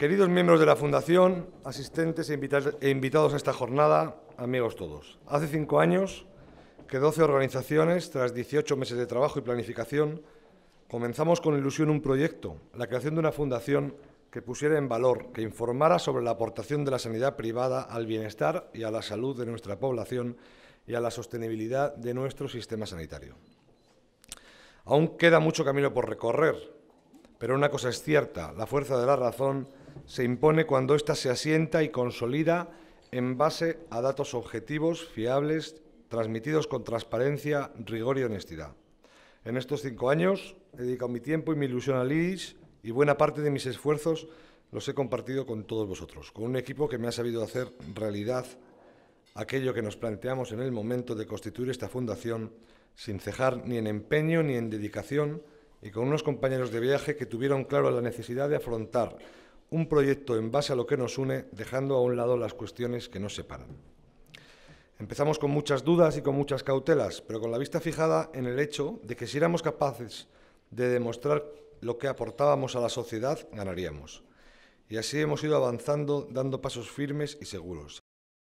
Queridos miembros de la Fundación, asistentes e, e, invitados, a esta jornada, amigos todos. Hace cinco años que 12 organizaciones, tras 18 meses de trabajo y planificación, comenzamos con ilusión un proyecto, la creación de una fundación que pusiera en valor, que informara sobre la aportación de la sanidad privada al bienestar y a la salud de nuestra población y a la sostenibilidad de nuestro sistema sanitario. Aún queda mucho camino por recorrer, pero una cosa es cierta, la fuerza de la razón se impone cuando ésta se asienta y consolida en base a datos objetivos, fiables, transmitidos con transparencia, rigor y honestidad. En estos cinco años he dedicado mi tiempo y mi ilusión al IDIS y buena parte de mis esfuerzos los he compartido con todos vosotros, con un equipo que me ha sabido hacer realidad aquello que nos planteamos en el momento de constituir esta fundación, sin cejar ni en empeño ni en dedicación, y con unos compañeros de viaje que tuvieron claro la necesidad de afrontar un proyecto en base a lo que nos une, dejando a un lado las cuestiones que nos separan. Empezamos con muchas dudas y con muchas cautelas, pero con la vista fijada en el hecho de que si éramos capaces de demostrar lo que aportábamos a la sociedad, ganaríamos. Y así hemos ido avanzando, dando pasos firmes y seguros,